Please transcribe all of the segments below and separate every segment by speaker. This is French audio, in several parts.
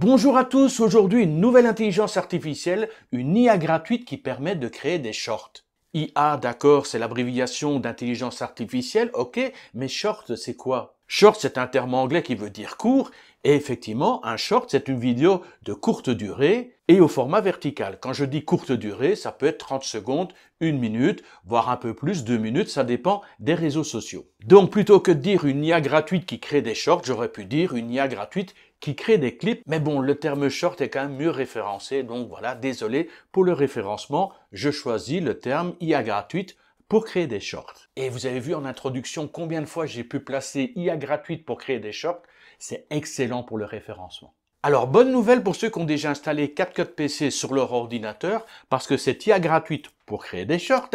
Speaker 1: Bonjour à tous, aujourd'hui une nouvelle intelligence artificielle, une IA gratuite qui permet de créer des shorts. IA, d'accord, c'est l'abréviation d'intelligence artificielle, ok, mais short, c'est quoi Short, c'est un terme anglais qui veut dire court, et effectivement, un short, c'est une vidéo de courte durée et au format vertical. Quand je dis courte durée, ça peut être 30 secondes, une minute, voire un peu plus, deux minutes, ça dépend des réseaux sociaux. Donc plutôt que de dire une IA gratuite qui crée des shorts, j'aurais pu dire une IA gratuite qui crée des clips. Mais bon, le terme short est quand même mieux référencé, donc voilà, désolé pour le référencement, je choisis le terme IA gratuite pour créer des shorts. Et vous avez vu en introduction combien de fois j'ai pu placer IA gratuite pour créer des shorts, c'est excellent pour le référencement. Alors, bonne nouvelle pour ceux qui ont déjà installé CapCut PC sur leur ordinateur, parce que cette IA gratuite pour créer des shorts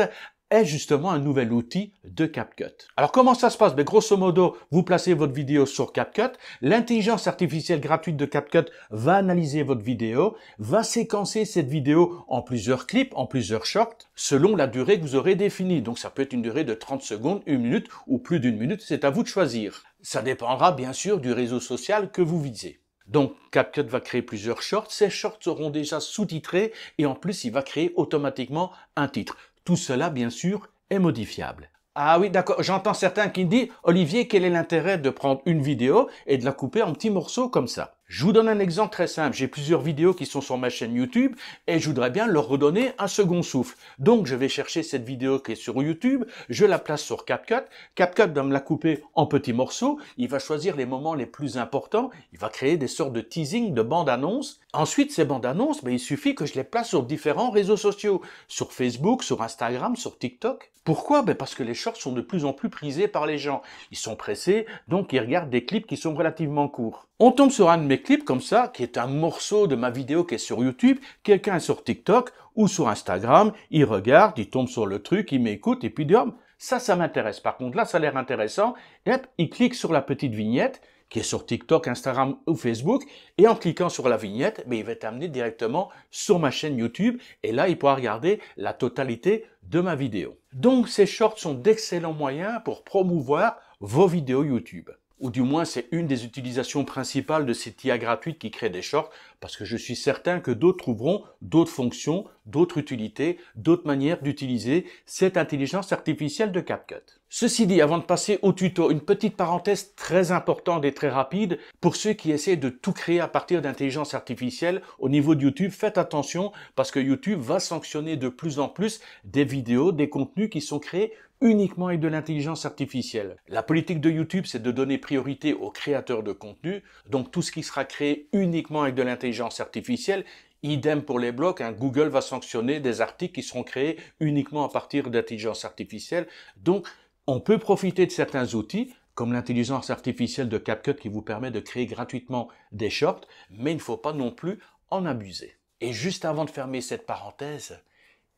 Speaker 1: est justement un nouvel outil de CapCut. Alors comment ça se passe ben, Grosso modo, vous placez votre vidéo sur CapCut, l'intelligence artificielle gratuite de CapCut va analyser votre vidéo, va séquencer cette vidéo en plusieurs clips, en plusieurs shorts, selon la durée que vous aurez définie. Donc ça peut être une durée de 30 secondes, une minute ou plus d'une minute, c'est à vous de choisir. Ça dépendra bien sûr du réseau social que vous visez. Donc CapCut va créer plusieurs shorts, ces shorts seront déjà sous-titrés et en plus il va créer automatiquement un titre. Tout cela, bien sûr, est modifiable. Ah oui, d'accord. J'entends certains qui me disent, Olivier, quel est l'intérêt de prendre une vidéo et de la couper en petits morceaux comme ça Je vous donne un exemple très simple. J'ai plusieurs vidéos qui sont sur ma chaîne YouTube et je voudrais bien leur redonner un second souffle. Donc, je vais chercher cette vidéo qui est sur YouTube, je la place sur CapCut. CapCut va me la couper en petits morceaux. Il va choisir les moments les plus importants. Il va créer des sortes de teasing, de bandes-annonces. Ensuite, ces bandes-annonces, ben, il suffit que je les place sur différents réseaux sociaux. Sur Facebook, sur Instagram, sur TikTok. Pourquoi ben Parce que les shorts sont de plus en plus prisés par les gens. Ils sont pressés, donc ils regardent des clips qui sont relativement courts. On tombe sur un de mes clips comme ça, qui est un morceau de ma vidéo qui est sur YouTube, quelqu'un est sur TikTok ou sur Instagram, il regarde, il tombe sur le truc, il m'écoute et puis dit oh, ça, ça m'intéresse. Par contre, là, ça a l'air intéressant. Et il clique sur la petite vignette qui est sur TikTok, Instagram ou Facebook. Et en cliquant sur la vignette, mais ben, il va t'amener directement sur ma chaîne YouTube. Et là, il pourra regarder la totalité de ma vidéo. Donc, ces shorts sont d'excellents moyens pour promouvoir vos vidéos YouTube ou du moins c'est une des utilisations principales de cette IA gratuite qui crée des shorts, parce que je suis certain que d'autres trouveront d'autres fonctions, d'autres utilités, d'autres manières d'utiliser cette intelligence artificielle de CapCut. Ceci dit, avant de passer au tuto, une petite parenthèse très importante et très rapide pour ceux qui essaient de tout créer à partir d'intelligence artificielle au niveau de YouTube. Faites attention parce que YouTube va sanctionner de plus en plus des vidéos, des contenus qui sont créés uniquement avec de l'intelligence artificielle. La politique de YouTube, c'est de donner priorité aux créateurs de contenu, donc tout ce qui sera créé uniquement avec de l'intelligence artificielle, Idem pour les blogs, hein. Google va sanctionner des articles qui seront créés uniquement à partir d'intelligence artificielle. Donc, on peut profiter de certains outils, comme l'intelligence artificielle de CapCut qui vous permet de créer gratuitement des shorts, mais il ne faut pas non plus en abuser. Et juste avant de fermer cette parenthèse,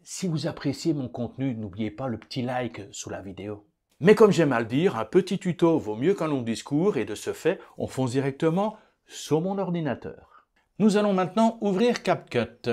Speaker 1: si vous appréciez mon contenu, n'oubliez pas le petit like sous la vidéo. Mais comme j'aime à le dire, un petit tuto vaut mieux qu'un long discours et de ce fait, on fonce directement sur mon ordinateur. Nous allons maintenant ouvrir CapCut.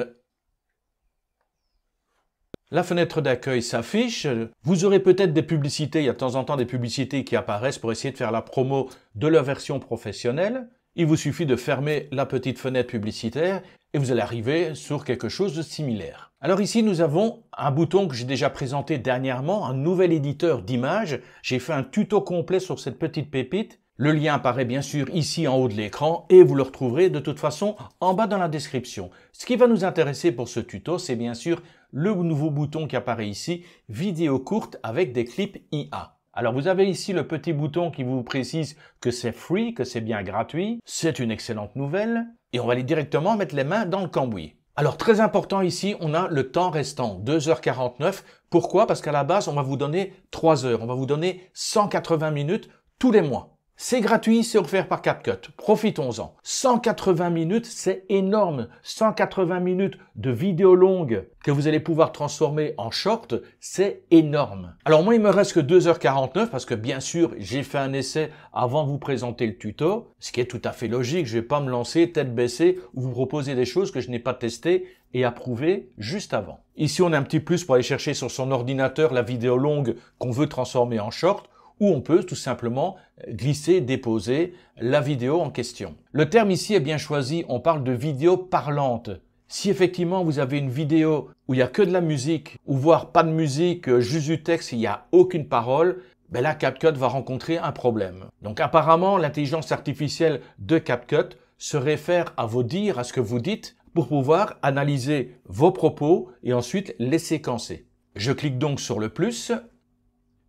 Speaker 1: La fenêtre d'accueil s'affiche. Vous aurez peut-être des publicités, il y a de temps en temps des publicités qui apparaissent pour essayer de faire la promo de leur version professionnelle. Il vous suffit de fermer la petite fenêtre publicitaire et vous allez arriver sur quelque chose de similaire. Alors ici, nous avons un bouton que j'ai déjà présenté dernièrement, un nouvel éditeur d'images. J'ai fait un tuto complet sur cette petite pépite. Le lien apparaît bien sûr ici en haut de l'écran et vous le retrouverez de toute façon en bas dans la description. Ce qui va nous intéresser pour ce tuto, c'est bien sûr le nouveau bouton qui apparaît ici, vidéo courte avec des clips IA. Alors vous avez ici le petit bouton qui vous précise que c'est free, que c'est bien gratuit. C'est une excellente nouvelle. Et on va aller directement mettre les mains dans le cambouis. Alors très important ici, on a le temps restant, 2h49. Pourquoi Parce qu'à la base, on va vous donner 3 heures, on va vous donner 180 minutes tous les mois. C'est gratuit, c'est offert par CapCut. Profitons-en. 180 minutes, c'est énorme. 180 minutes de vidéo longue que vous allez pouvoir transformer en short, c'est énorme. Alors moi, il me reste que 2h49 parce que bien sûr, j'ai fait un essai avant de vous présenter le tuto, ce qui est tout à fait logique. Je vais pas me lancer tête baissée ou vous proposer des choses que je n'ai pas testées et approuvées juste avant. Ici, on a un petit plus pour aller chercher sur son ordinateur la vidéo longue qu'on veut transformer en short ou on peut tout simplement euh, glisser, déposer la vidéo en question. Le terme ici est bien choisi, on parle de vidéo parlante. Si effectivement vous avez une vidéo où il n'y a que de la musique, ou voire pas de musique, euh, juste du texte, il n'y a aucune parole, ben là CapCut va rencontrer un problème. Donc apparemment l'intelligence artificielle de CapCut se réfère à vos dires, à ce que vous dites, pour pouvoir analyser vos propos et ensuite les séquencer. Je clique donc sur le plus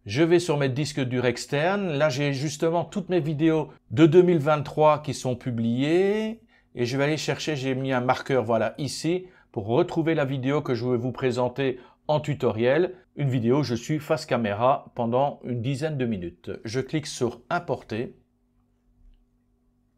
Speaker 1: je vais sur mes disques durs externes. Là, j'ai justement toutes mes vidéos de 2023 qui sont publiées. Et je vais aller chercher, j'ai mis un marqueur, voilà, ici, pour retrouver la vidéo que je vais vous présenter en tutoriel. Une vidéo, je suis face caméra pendant une dizaine de minutes. Je clique sur Importer.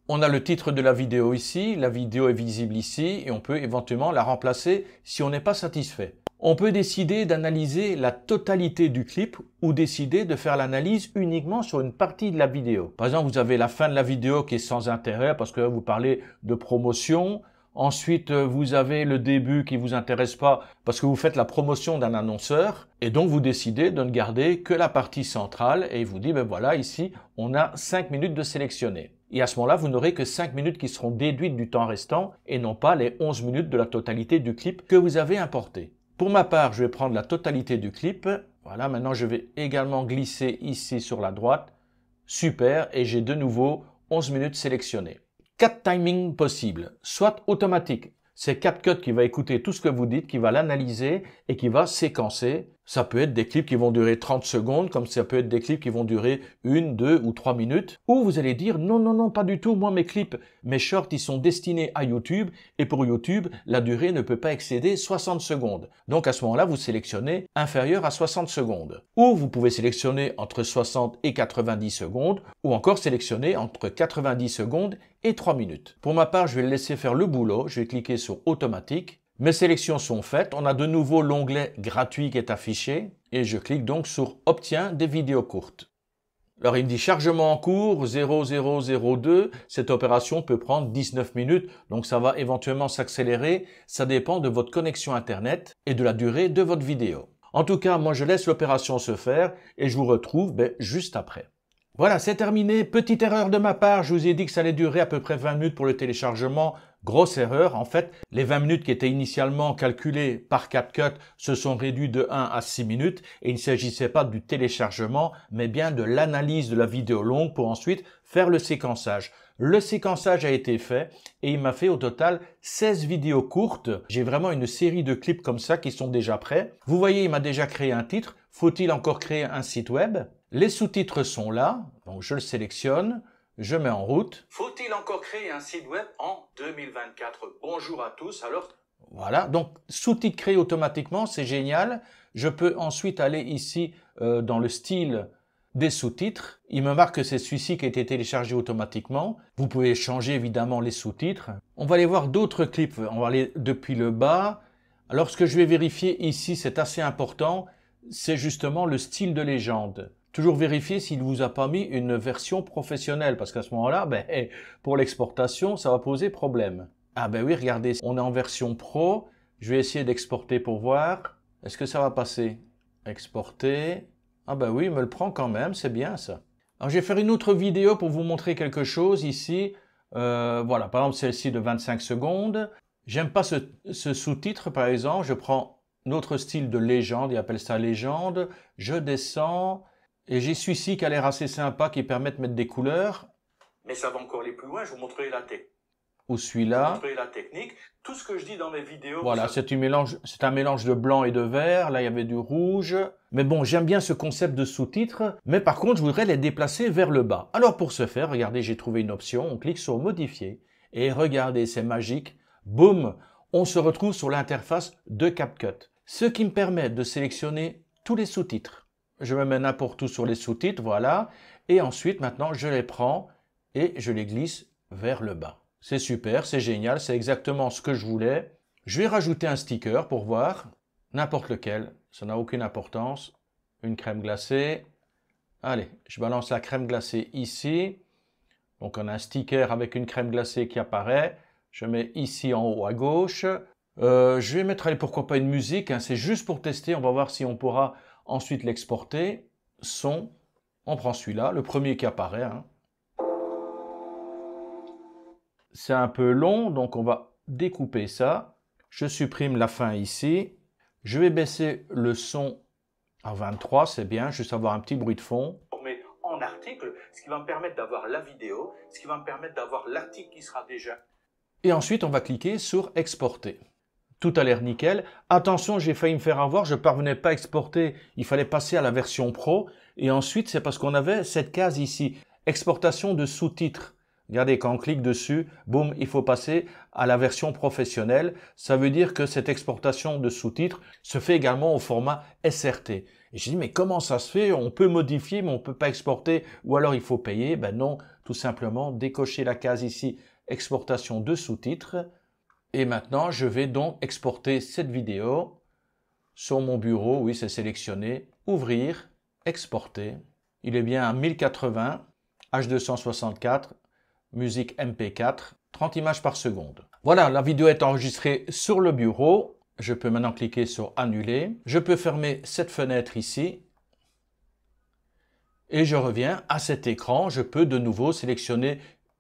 Speaker 1: On a le titre de la vidéo ici, la vidéo est visible ici et on peut éventuellement la remplacer si on n'est pas satisfait. On peut décider d'analyser la totalité du clip ou décider de faire l'analyse uniquement sur une partie de la vidéo. Par exemple, vous avez la fin de la vidéo qui est sans intérêt parce que vous parlez de promotion. Ensuite, euh, vous avez le début qui vous intéresse pas parce que vous faites la promotion d'un annonceur et donc vous décidez de ne garder que la partie centrale et il vous dit, ben voilà, ici, on a cinq minutes de sélectionner. Et à ce moment-là, vous n'aurez que 5 minutes qui seront déduites du temps restant et non pas les 11 minutes de la totalité du clip que vous avez importé. Pour ma part, je vais prendre la totalité du clip. Voilà, maintenant je vais également glisser ici sur la droite. Super, et j'ai de nouveau 11 minutes sélectionnées. Quatre timings possibles, soit automatique. C'est CapCut qui va écouter tout ce que vous dites, qui va l'analyser et qui va séquencer ça peut être des clips qui vont durer 30 secondes, comme ça peut être des clips qui vont durer une, deux ou trois minutes. Ou vous allez dire non, non, non, pas du tout. Moi, mes clips, mes shorts, ils sont destinés à YouTube et pour YouTube, la durée ne peut pas excéder 60 secondes. Donc à ce moment-là, vous sélectionnez inférieur à 60 secondes. Ou vous pouvez sélectionner entre 60 et 90 secondes, ou encore sélectionner entre 90 secondes et 3 minutes. Pour ma part, je vais laisser faire le boulot. Je vais cliquer sur automatique mes sélections sont faites. On a de nouveau l'onglet gratuit qui est affiché et je clique donc sur Obtiens des vidéos courtes. Alors il me dit chargement en cours 0002. Cette opération peut prendre 19 minutes, donc ça va éventuellement s'accélérer. Ça dépend de votre connexion Internet et de la durée de votre vidéo. En tout cas, moi je laisse l'opération se faire et je vous retrouve ben, juste après. Voilà, c'est terminé. Petite erreur de ma part, je vous ai dit que ça allait durer à peu près 20 minutes pour le téléchargement. Grosse erreur, en fait, les 20 minutes qui étaient initialement calculées par CapCut se sont réduites de 1 à 6 minutes et il ne s'agissait pas du téléchargement, mais bien de l'analyse de la vidéo longue pour ensuite faire le séquençage. Le séquençage a été fait et il m'a fait au total 16 vidéos courtes. J'ai vraiment une série de clips comme ça qui sont déjà prêts. Vous voyez, il m'a déjà créé un titre. Faut-il encore créer un site web Les sous-titres sont là, donc je le sélectionne je mets en route. Faut-il encore créer un site web en 2024 Bonjour à tous. Alors voilà, donc sous titres créés automatiquement, c'est génial. Je peux ensuite aller ici euh, dans le style des sous-titres. Il me marque que c'est celui-ci qui a été téléchargé automatiquement. Vous pouvez changer évidemment les sous-titres. On va aller voir d'autres clips. On va aller depuis le bas. Alors ce que je vais vérifier ici, c'est assez important, c'est justement le style de légende toujours vérifier s'il vous a pas mis une version professionnelle, parce qu'à ce moment-là, ben, pour l'exportation, ça va poser problème. Ah ben oui, regardez, on est en version pro, je vais essayer d'exporter pour voir, est-ce que ça va passer Exporter, ah ben oui, il me le prend quand même, c'est bien ça. Alors je vais faire une autre vidéo pour vous montrer quelque chose ici, euh, voilà, par exemple celle-ci de 25 secondes. J'aime pas ce, ce sous-titre par exemple, je prends notre style de légende, il appelle ça légende, je descends, et j'ai celui-ci qui a l'air assez sympa, qui permet de mettre des couleurs. Mais ça va encore aller plus loin, je vous montrerai la tête ou celui-là. la technique. Tout ce que je dis dans mes vidéos. Voilà, c'est mélange, c'est un mélange de blanc et de vert. Là, il y avait du rouge. Mais bon, j'aime bien ce concept de sous-titres. Mais par contre, je voudrais les déplacer vers le bas. Alors pour ce faire, regardez, j'ai trouvé une option. On clique sur modifier. Et regardez, c'est magique. Boum! On se retrouve sur l'interface de CapCut. Ce qui me permet de sélectionner tous les sous-titres je me mets n'importe où sur les sous-titres, voilà. Et ensuite, maintenant, je les prends et je les glisse vers le bas. C'est super, c'est génial, c'est exactement ce que je voulais. Je vais rajouter un sticker pour voir, n'importe lequel, ça n'a aucune importance. Une crème glacée. Allez, je balance la crème glacée ici. Donc on a un sticker avec une crème glacée qui apparaît. Je mets ici en haut à gauche. Euh, je vais mettre, allez, pourquoi pas une musique, hein. c'est juste pour tester, on va voir si on pourra ensuite l'exporter, son, on prend celui-là, le premier qui apparaît. Hein. C'est un peu long, donc on va découper ça. Je supprime la fin ici. Je vais baisser le son à 23, c'est bien, juste avoir un petit bruit de fond. On met en article, ce qui va me permettre d'avoir la vidéo, ce qui va me permettre d'avoir l'article qui sera déjà. Et ensuite, on va cliquer sur exporter tout a l'air nickel. Attention, j'ai failli me faire avoir, je parvenais pas à exporter, il fallait passer à la version pro. Et ensuite, c'est parce qu'on avait cette case ici, exportation de sous-titres. Regardez, quand on clique dessus, boum, il faut passer à la version professionnelle. Ça veut dire que cette exportation de sous-titres se fait également au format SRT. Et j'ai dit, mais comment ça se fait On peut modifier, mais on ne peut pas exporter, ou alors il faut payer. Ben non, tout simplement, décocher la case ici, exportation de sous-titres. Et maintenant, je vais donc exporter cette vidéo sur mon bureau. Oui, c'est sélectionné. Ouvrir, exporter. Il est bien à 1080, H264, musique MP4, 30 images par seconde. Voilà, la vidéo est enregistrée sur le bureau. Je peux maintenant cliquer sur annuler. Je peux fermer cette fenêtre ici. Et je reviens à cet écran. Je peux de nouveau sélectionner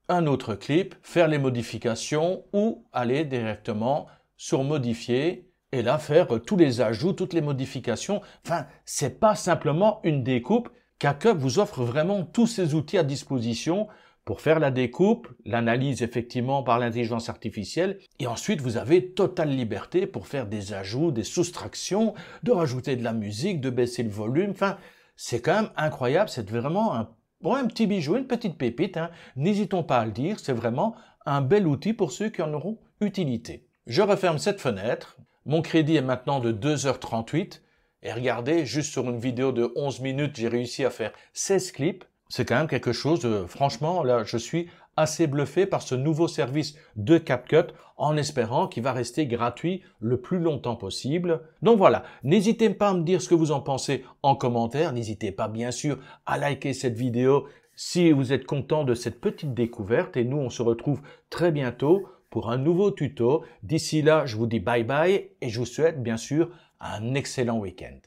Speaker 1: un autre clip, faire les modifications ou aller directement sur modifier et là faire tous les ajouts, toutes les modifications. Enfin, c'est pas simplement une découpe. Kakup vous offre vraiment tous ces outils à disposition pour faire la découpe, l'analyse effectivement par l'intelligence artificielle, et ensuite vous avez totale liberté pour faire des ajouts, des soustractions, de rajouter de la musique, de baisser le volume, enfin c'est quand même incroyable, c'est vraiment un Bon, un petit bijou, une petite pépite, hein. n'hésitons pas à le dire, c'est vraiment un bel outil pour ceux qui en auront utilité. Je referme cette fenêtre, mon crédit est maintenant de 2h38, et regardez, juste sur une vidéo de 11 minutes, j'ai réussi à faire 16 clips, c'est quand même quelque chose, euh, franchement, là, je suis assez bluffé par ce nouveau service de CapCut en espérant qu'il va rester gratuit le plus longtemps possible. Donc voilà, n'hésitez pas à me dire ce que vous en pensez en commentaire, n'hésitez pas bien sûr à liker cette vidéo si vous êtes content de cette petite découverte et nous on se retrouve très bientôt pour un nouveau tuto. D'ici là, je vous dis bye bye et je vous souhaite bien sûr un excellent week-end.